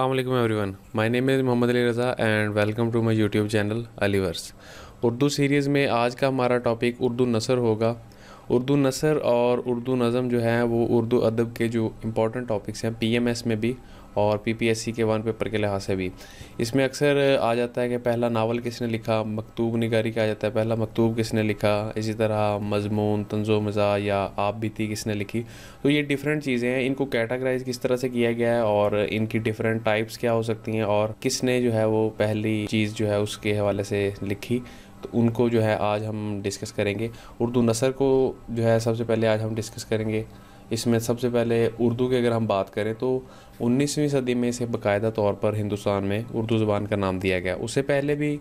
अल्लाम everyone my name is Mohammad Ali Raza and welcome to my YouTube channel Aliverse Urdu series में आज का हमारा टॉपिक उर्दू नसर होगा उर्दू नसर और उर्दू नज़म जो है वो उर्दू अदब के जो इम्पोर्टेंट टॉपिक्स हैं पीएमएस में भी और पीपीएससी के वन पेपर के लिहाज से भी इसमें अक्सर आ जाता है कि पहला नावल किसने लिखा मकतूब निगारी का आ जाता है पहला मकतूब किसने लिखा इसी तरह मजमून तंजो मज़ा या आप बीती किसने लिखी तो ये डिफरेंट चीज़ें हैं इनको कैटागराइज किस तरह से किया गया है और इनकी डिफरेंट टाइप्स क्या हो सकती हैं और किसने जो है वो पहली चीज़ जो है उसके हवाले से लिखी तो उनको जो है आज हम डिस्कस करेंगे उर्दू नसर को जो है सबसे पहले आज हम डिस्कस करेंगे इसमें सबसे पहले उर्दू की अगर हम बात करें तो 19वीं सदी में इसे बकायदा तौर पर हिंदुस्तान में उर्दू ज़बान का नाम दिया गया उससे पहले भी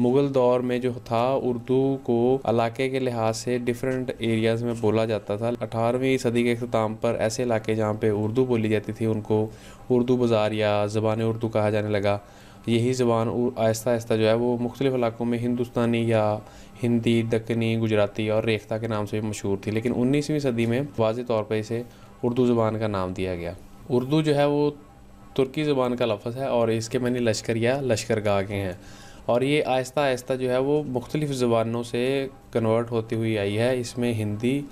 मुग़ल दौर में जो था उर्दू को इलाके के लिहाज से डिफरेंट एरियाज़ में बोला जाता था अठारहवीं सदी के अख्ताम पर ऐसे इलाके जहाँ पे उर्दू बोली जाती थी उनको उर्दू बाज़ार या ज़बान उर्दू कहा जाने लगा यही ज़बान आहिस्ता आहिस्ता जो है वो मुख्तलिफ़ इलाकों में हिंदुस्तानी या हिंदी दक्कनी गुजराती और रेख्ता के नाम से भी मशहूर थी लेकिन उन्नीसवीं सदी में वाज तौर पर इसे उर्दू ज़बान का नाम दिया गया उर्दू जो है वो तुर्की ज़बान का लफ्ज़ है और इसके मैंने लश्कर या लश्कर गाह के हैं और ये आहिस्ता आहिस्ता जो है वो मुख्तलिफ़ ज़बानों से कन्वर्ट होती हुई आई है इसमें हिंदी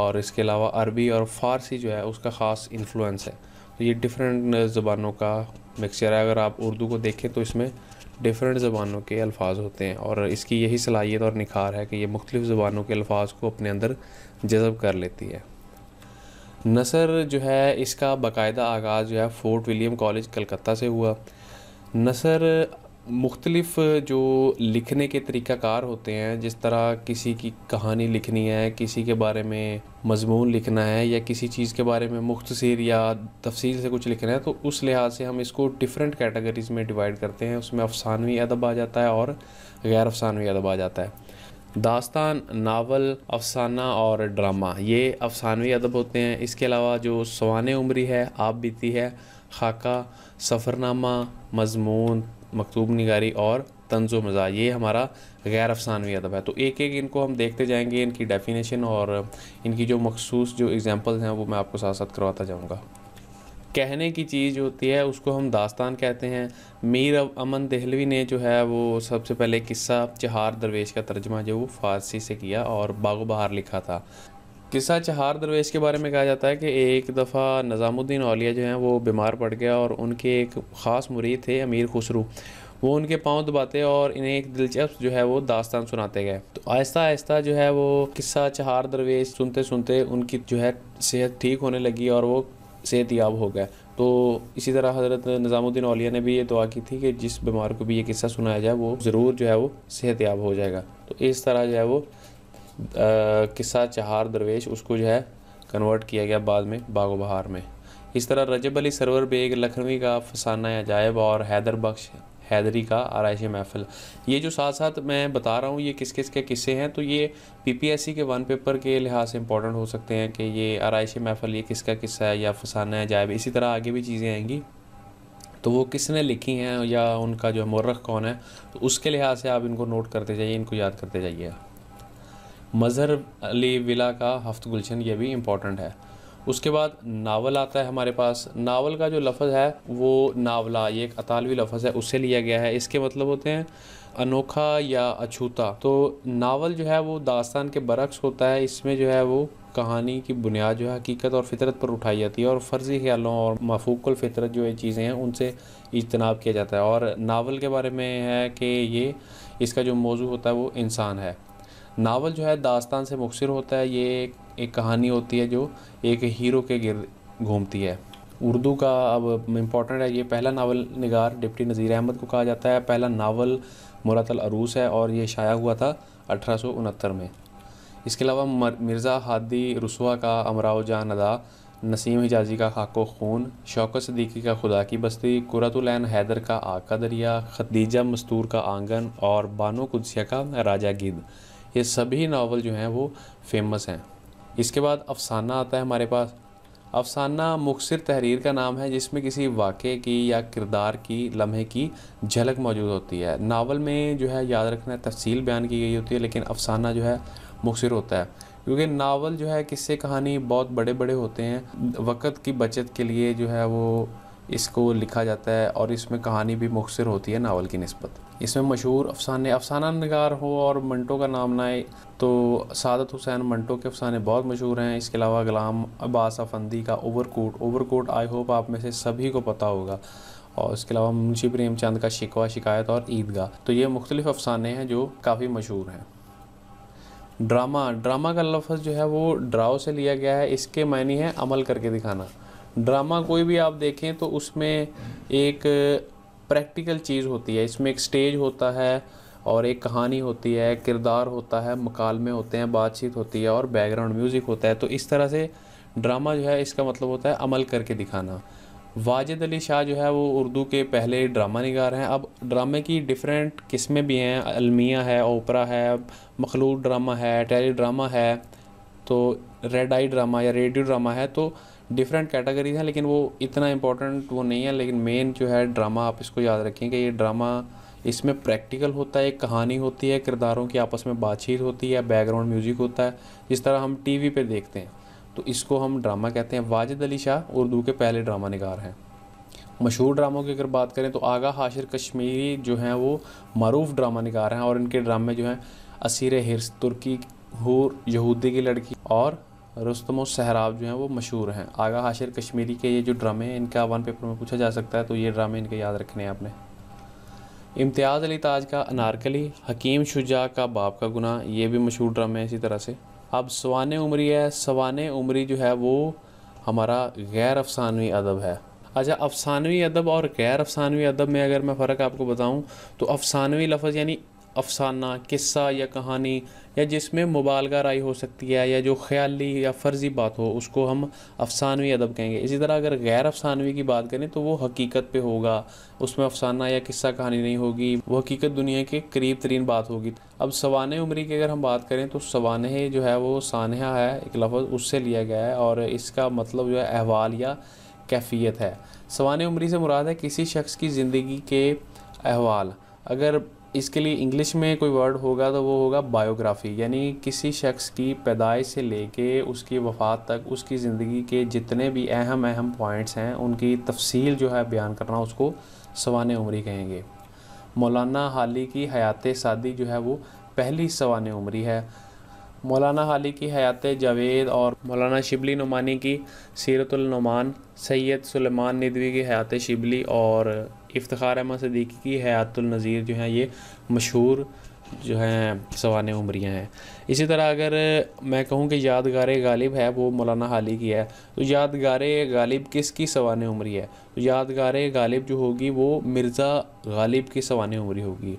और इसके अलावा अरबी और फ़ारसी जो है उसका ख़ास इन्फ्लुएंस है तो ये डिफरेंट ज़बानों का मिक्सचर है अगर आप उर्दू को देखें तो इसमें डिफरेंट ज़बानों के अल्फाज होते हैं और इसकी यही सलाहियत और निखार है कि ये मुख्तलिफ़ ज़बानों के अल्फाज को अपने अंदर जज़ब कर लेती है नसर जो है इसका बाकायदा आगाज़ जो है फ़ोर्ट विलियम कॉलेज कलकत्ता से हुआ नसर मुख्तलिफ़ जो लिखने के तरीक़ाकार होते हैं जिस तरह किसी की कहानी लिखनी है किसी के बारे में मजमून लिखना है या किसी चीज़ के बारे में मुख्तर या तफसील से कुछ लिखना है तो उस लिहाज से हम इसको डिफरेंट कैटेगरीज़ में डिवाइड करते हैं उसमें अफसानवी अदब आ जाता है और गैर अफसानवी अदब आ जाता है दास्तान नावल अफसाना और ड्रामा ये अफसानवी अदब होते हैं इसके अलावा जो सवान उम्री है आप बीती है खाका सफ़रनामा मजमून मकतूब निगारी और तंज मज़ा ये हमारा गैर अफसानवी अदब है तो एक एक इनको हम देखते जाएंगे इनकी डेफिनेशन और इनकी जो मखसूस जो एग्ज़ाम्पल्स हैं वो मैं आपको साथ साथ करवाता जाऊँगा कहने की चीज़ होती है उसको हम दास्तान कहते हैं मीर अमन दहलवी ने जो है वो सबसे पहले किस्सा चहार दरवेश का तर्जमा जो वो फ़ारसी से किया और बागो बहार लिखा था किस्सा चहार दरवेश के बारे में कहा जाता है कि एक दफ़ा नजामुद्दीन अलिया जो हैं वो बीमार पड़ गया और उनके एक ख़ास मुरीद थे अमीर खुसरू वो उनके पाँव दबाते और इन्हें एक दिलचस्प जो है वो दास्तान सुनाते गए तो आहिस्ता आहिस्ता जो है वो किस्सा चहार दरवेश सुनते सुनते उनकी जो है सेहत ठीक होने लगी और वो सेहत याब हो गए तो इसी तरह हज़रत नज़ामुद्दीन अलिया ने भी ये दुआ की थी कि जिस बीमार को भी ये किस्सा सुनाया जाए वो ज़रूर जो है वो सेहत याब हो जाएगा तो इस तरह जो है वो किस्सा चहार दरवेश उसको जो है कन्वर्ट किया गया बाद में बागो बहार में इस तरह रजब अली सरवर बेग लखनवी का फसाना अजायब और हैदर बख्श हैदरी का आरइश महफिल ये जो साथ साथ मैं बता रहा हूँ ये किस किस के किस्से हैं तो ये पीपीएससी के वन पेपर के लिहाज से इंपॉर्टेंट हो सकते हैं कि ये आरइश महफिल ये किसका किस्सा है या फसाना है जायब इसी तरह आगे भी चीज़ें आएंगी तो वो किसने लिखी हैं या उनका जो मर्रख कौन है तो उसके लिहाज से आप इनको नोट करते जाइए इनको याद करते जाइए मज़हर अली विला का हफ्त गुलशन ये भी इम्पॉर्टेंट है उसके बाद नावल आता है हमारे पास नावल का जो लफज है वो नावला ये एक अतालवी लफज है उससे लिया गया है इसके मतलब होते हैं अनोखा या अछूता तो नावल जो है वो दास्तान के बरक्स होता है इसमें जो है वो कहानी की बुनियाद जो है हकीकत और फितरत पर उठाई जाती है और फ़र्जी ख्यालों और मफूकल फितरत जो ये चीज़ें हैं उनसे इजतनाब किया जाता है और नावल के बारे में है कि ये इसका जो मौजू होता है वो इंसान है नावल जो है दास्तान से मुखसर होता है ये एक, एक कहानी होती है जो एक हीरो के गिर घूमती है उर्दू का अब इम्पॉर्टेंट है ये पहला नावल निगार डिप्टी नज़ीर अहमद को कहा जाता है पहला नावल मुरातल अरूस है और ये शाया हुआ था अठारह में इसके अलावा मिर्ज़ा हादी रसुआ का अमराव जान अदा नसीम हिजाजी का खाको खून शौक सदीकी का खुदा की बस्ती कुरतुलैन हैदर का आका दरिया खदीजा मस्तूर का आंगन और बानो कुदसिया का राजा गिद ये सभी नावल जो हैं वो फेमस हैं इसके बाद अफसाना आता है हमारे पास अफसाना मुखसर तहरीर का नाम है जिसमें किसी वाक़े की या किरदार की लम्हे की झलक मौजूद होती है नावल में जो है याद रखना तफसील बयान की गई होती है लेकिन अफसाना जो है मुखसर होता है क्योंकि नावल जो है किस्से कहानी बहुत बड़े बड़े होते हैं वक़्त की बचत के लिए जो है वो इसको लिखा जाता है और इसमें कहानी भी मुखसर होती है नावल की नस्बत इसमें मशहूर अफसाने अफसाना नगार हो और मंटो का नाम ना आए तो सादत हुसैन मंटो के अफसाने बहुत मशहूर हैं इसके अलावा गुलाम अब्बास अफंदी का ओवरकोट ओवरकोट आई होप आप में से सभी को पता होगा और इसके अलावा मुंशी प्रेमचंद का शिकवा शिकायत और ईदगाह तो ये मुख्तलिफ अफसाने हैं जो काफ़ी मशहूर हैं ड्रामा ड्रामा का लफ्ज़ जो है वो ड्राओ से लिया गया है इसके मायने है अमल करके दिखाना ड्रामा कोई भी आप देखें तो उसमें एक प्रैक्टिकल चीज़ होती है इसमें एक स्टेज होता है और एक कहानी होती है किरदार होता है मकालमे होते हैं बातचीत होती है और बैकग्राउंड म्यूज़िक होता है तो इस तरह से ड्रामा जो है इसका मतलब होता है अमल करके दिखाना वाजिद अली शाह जो है वो उर्दू के पहले ड्रामा निगार हैं अब ड्रामे की डिफरेंट किस्में भी हैं अलमिया है ओपरा है मखलूक ड्रामा है टेली ड्रामा है तो रेड आई ड्रामा या रेडियो ड्रामा है तो डिफरेंट कैटेगरीज हैं लेकिन वो इतना इम्पोर्टेंट वो नहीं है लेकिन मेन जो है ड्रामा आप इसको याद रखें कि ये ड्रामा इसमें प्रैक्टिकल होता है एक कहानी होती है किरदारों की आपस में बातचीत होती है बैकग्राउंड म्यूज़िक होता है जिस तरह हम वी पर देखते हैं तो इसको हम ड्रामा कहते हैं वाजिद अली शाह उर्दू के पहले ड्रामा नगार हैं मशहूर ड्रामों की अगर बात करें तो आगा हाशिर कश्मीरी जो हैं वो मरूफ ड्रामा निगार हैं और इनके ड्रामे जो हैं असीर हिरस तुर्की हूर यहूदी की लड़की और रुस्तम सहराब जो हैं वो मशहूर हैं आगा हाशिर कश्मीरी के ये जो ड्रामे हैं इनका वन पेपर में पूछा जा सकता है तो ये ड्रामे इनके याद रखने हैं आपने इम्तियाज़ अली ताज का अनारकली हकीम शुजा का बाप का गुना ये भी मशहूर ड्रामे हैं इसी तरह से अब सवान उमरी है सवान उमरी जो है वो हमारा गैर अफसानवी अदब है अच्छा अफसानवी अदब और गैर अफसानवी अदब में अगर मैं फ़र्क आपको बताऊं तो अफसानवी लफ्ज़ यानी अफसाना किस्सा या कहानी या जिसमें मुबालगा राय हो सकती है या जो ख्याली या फर्जी बात हो उसको हम अफसानवी अदब कहेंगे इसी तरह अगर गैर अफसानवी की बात करें तो वो हकीकत पे होगा उसमें अफसाना या किस्सा कहानी नहीं होगी वो हकीकत दुनिया के करीब तरीन बात होगी अब सवान उमरी की अगर हम बात करें तो सवान जो है वो सानहा है एक लफ्ज़ उससे लिया गया है और इसका मतलब जो है अहवाल या कैफियत है सवान उमरी से मुराद है किसी शख्स की ज़िंदगी के अहवाल अगर इसके लिए इंग्लिश में कोई वर्ड होगा तो वो होगा बायोग्राफी यानी किसी शख्स की पैदाइश से लेके उसकी वफ़ात तक उसकी ज़िंदगी के जितने भी अहम अहम पॉइंट्स हैं उनकी तफसील जो है बयान करना उसको सवान उमरी कहेंगे मौलाना हाली की हयात सादी जो है वो पहली सवान उमरी है मौलाना हाली की हयात जावेद और मौलाना शिबली नुमानी की सीरतुलनुमान सैद सलेमान नदवी की हयात शिबली और इफ्तार अहमद सदीकी की हयातुल नज़ीर जो हैं ये मशहूर जो हैं सवान उमरियाँ हैं इसी तरह अगर मैं कहूँ कि यादगार गालिब है वो मौलाना हाली की है तो यादगार गालिब किसकी सवान उम्री है तो यादगार गालिब जो होगी वो मिर्ज़ा गालिब की सवान उम्री होगी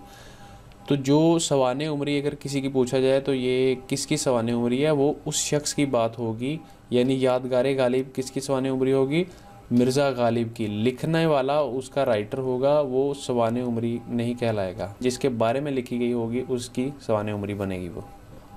तो जो सवान उम्री अगर किसी की पूछा जाए तो ये किसकी सवान उम्री है वो उस शख्स की बात होगी यानी यादगार गालिब किसकी सवान उम्री होगी मिर्ज़ा गालिब की लिखने वाला उसका राइटर होगा वो सवान उमरी नहीं कहलाएगा जिसके बारे में लिखी गई होगी उसकी सवान उमरी बनेगी वो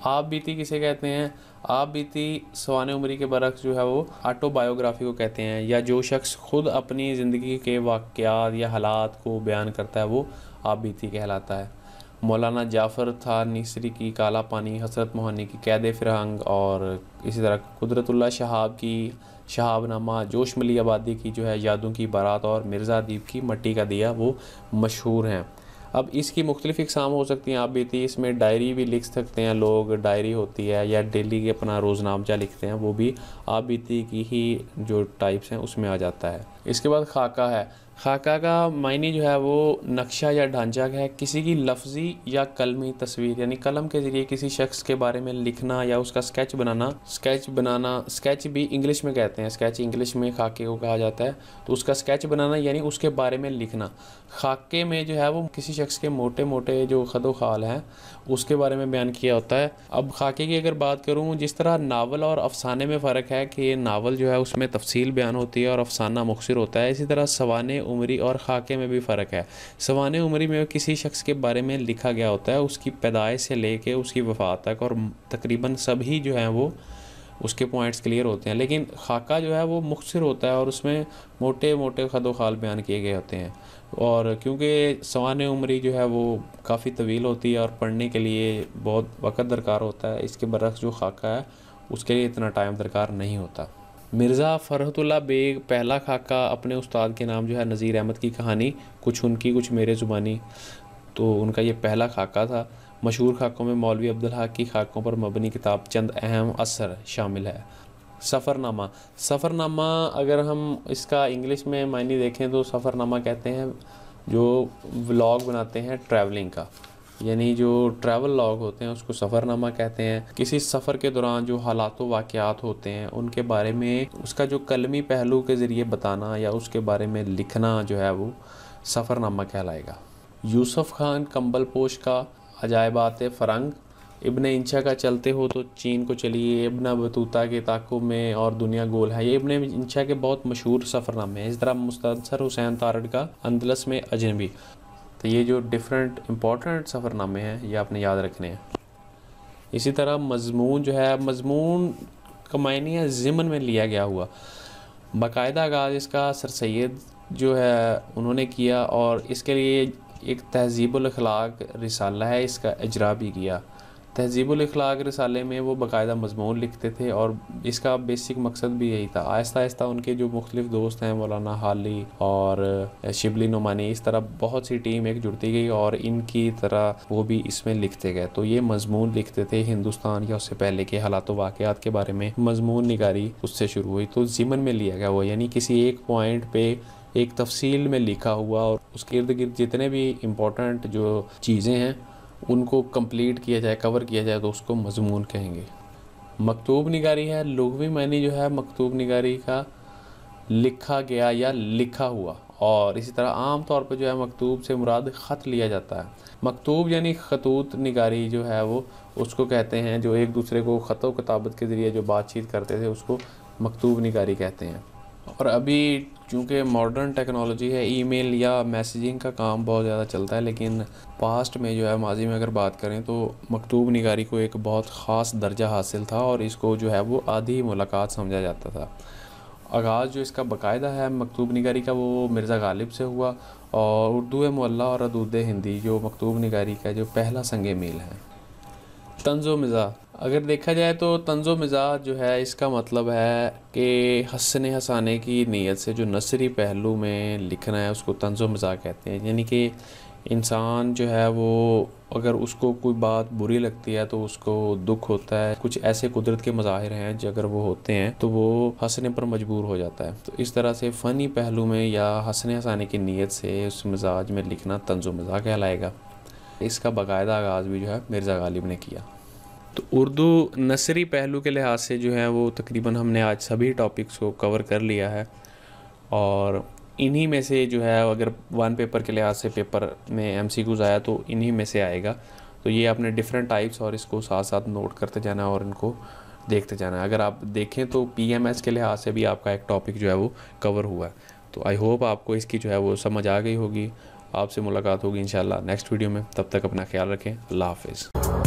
आप बीती किसे कहते हैं आप बीती सवान उमरी के बरक्स जो है वो ऑटोबायोग्राफी को कहते हैं या जो शख्स खुद अपनी ज़िंदगी के वाक़ या हालात को बयान करता है वो आप बीती कहलाता है मौलाना जाफ़र था निसरी की काला पानी हसरत मोहानी की कैद फिरहंग और इसी तरह कुदरतुल्ला शहाब की शहाबनामा जोश मली आबादी की जो है यादों की बारात और मिर्ज़ा दीप की मट्टी का दिया वो मशहूर हैं अब इसकी मुख्तलिफ इकसाम हो सकती हैं आप बीती इसमें डायरी भी लिख सकते हैं लोग डायरी होती है या डेली के अपना रोज़नामचा लिखते हैं वो भी आप बीती की ही जो टाइप्स हैं उसमें आ जाता है इसके बाद खाका है खाका का मायने जो है वो नक्शा या ढांचा है किसी की लफ्जी या कलमी तस्वीर यानी कलम के ज़रिए किसी शख्स के बारे में लिखना या उसका स्केच बनाना स्केच बनाना स्केच भी इंग्लिश में कहते हैं स्केच इंग्लिश में खाके को कहा जाता है तो उसका स्केच बनाना यानी उसके बारे में लिखना खाके में जो है वो किसी शख्स के मोटे मोटे जो खदो खाल हैं उसके बारे में बयान किया होता है अब खाके की अगर बात करूँ जिस तरह नावल और अफसाने में फ़र्क है कि नावल जो है उसमें तफसील बयान होती है और अफसाना मुखसर होता है इसी तरह सवाने उमरी और खाके में भी फ़र्क है सवान उमरी में किसी शख्स के बारे में लिखा गया होता है उसकी पैदाइश से ले कर उसकी वफ़ा तक और तकरीबन सभी जो हैं वो उसके पॉइंट्स क्लियर होते हैं लेकिन खाका जो है वो मुखसर होता है और उसमें मोटे मोटे खदो खाल बयान किए गए होते हैं और क्योंकि सवान उम्री जो है वो काफ़ी तवील होती है और पढ़ने के लिए बहुत वक़्त दरकार होता है इसके बरक्स जो खाका है उसके लिए इतना टाइम दरकार नहीं होता मिर्ज़ा फ़रहतुल्ला बेग पहला खाका अपने उस्ताद के नाम जो है नज़ीर अहमद की कहानी कुछ उनकी कुछ मेरे ज़ुबानी तो उनका ये पहला खाका था मशहूर खाकों में मौलवी अब्दुल हक की खाकों पर मबनी किताब चंद अहम असर शामिल है सफ़रनामा सफ़रनामा अगर हम इसका इंग्लिश में मायने देखें तो सफ़रनामा कहते हैं जो व्लॉग बनाते हैं ट्रैवलिंग का यानी जो ट्रैवल लॉग होते हैं उसको सफ़रनामा कहते हैं किसी सफ़र के दौरान जो हालात वाक़ात होते हैं उनके बारे में उसका जो कलमी पहलू के ज़रिए बताना या उसके बारे में लिखना जो है वो सफ़रनामा कहलाएगा यूसुफ खान कंबल पोश का अजायबात फ़रंग इबन इंशा का चलते हो तो चीन को चलिए इबन बतूता के ताकों में और दुनिया गोल है ये इबन इंशा के बहुत मशहूर सफ़रनामे हैं इस तरह मुस्तर हुसैन तारड़ का अंदलस में अजनबी तो ये जो डिफरेंट इम्पॉर्टेंट सफ़रनामे हैं ये आपने याद रखने हैं इसी तरह मजमून जो है मजमून का मायने है में लिया गया हुआ बाकायदा आगाज़ इसका सर सैद जो है उन्होंने किया और इसके लिए एक तहज़ीबलखलाक रिसाला है इसका अजरा भी किया तहजीबल अखलाक रसाले में वो बाकायदा मजमून लिखते थे और इसका बेसिक मकसद भी यही था आहिस्ता आहिस्ता उनके जो मुख्तलिफ दोस्त हैं मौलाना हाली और शिबली नुमानी इस तरह बहुत सी टीम एक जुड़ती गई और इनकी तरह वो भी इसमें लिखते गए तो ये मजमून लिखते थे हिंदुस्तान या उससे पहले के हालात वाक़ात के बारे में मजमून निगारी उससे शुरू हुई तो जिमन में लिया गया वो यानी किसी एक पॉइंट पे एक तफसील में लिखा हुआ और उसके इर्द गिर्द जितने भी इम्पोर्टेंट जो चीज़ें हैं उनको कंप्लीट किया जाए कवर किया जाए तो उसको मजमून कहेंगे मकतूब निगारी है लघवी मैनी जो है मकतूब निगारी का लिखा गया या लिखा हुआ और इसी तरह आम तौर पर जो है मकतूब से मुराद ख़त लिया जाता है मकतूब यानी खतूत निगारी जो है वो उसको कहते हैं जो एक दूसरे को ख़त कताबत के ज़रिए जो बातचीत करते थे उसको मकतूब निगारी कहते हैं और अभी चूँकि मॉडर्न टेक्नोलॉजी है ईमेल या मैसेजिंग का काम बहुत ज़्यादा चलता है लेकिन पास्ट में जो है माजी में अगर बात करें तो मकतूब निगारी को एक बहुत ख़ास दर्जा हासिल था और इसको जो है वो आधी मुलाकात समझा जाता था आगाज़ जो इसका बाकायदा है मकतूब निगारी का वो मिर्ज़ा गालिब से हुआ और उर्दू मल्ला और अदूद हिंदी जो मकतूब निगारी का जो पहला संग मेल है तंज़ो मिज़ा अगर देखा जाए तो तंज़ो मिजाज जो है इसका मतलब है कि हंसने हंसाने की नीयत से जो नसरी पहलू में लिखना है उसको तंज़ो मजाक कहते हैं यानी कि इंसान जो है वो अगर उसको कोई बात बुरी लगती है तो उसको दुख होता है कुछ ऐसे कुदरत के मज़ाहिर हैं जो अगर वो होते हैं तो वो हंसने पर मजबूर हो जाता है तो इस तरह से फ़नी पहलू में या हंसने हंसाने की नीयत से उस मिजाज में लिखना तंजो मज़ाक कहलाएगा इसका बाकायदा आगाज़ भी जो है मिर्ज़ा गालिब ने किया तो उर्दू नसरी पहलू के लिहाज से जो है वो तकरीबन हमने आज सभी टॉपिक्स को कवर कर लिया है और इन्हीं में से जो है अगर वन पेपर के लिहाज से पेपर में एम सी आया तो इन्हीं में से आएगा तो ये आपने डिफरेंट टाइप्स और इसको साथ साथ नोट करते जाना और इनको देखते जाना अगर आप देखें तो पी एम एस के लिहाज से भी आपका एक टॉपिक जो है वो कवर हुआ है तो आई होप आपको इसकी जो है वो समझ आ गई होगी आपसे मुलाकात होगी इन नेक्स्ट वीडियो में तब तक अपना ख्याल रखें अल्लाह हाफिज़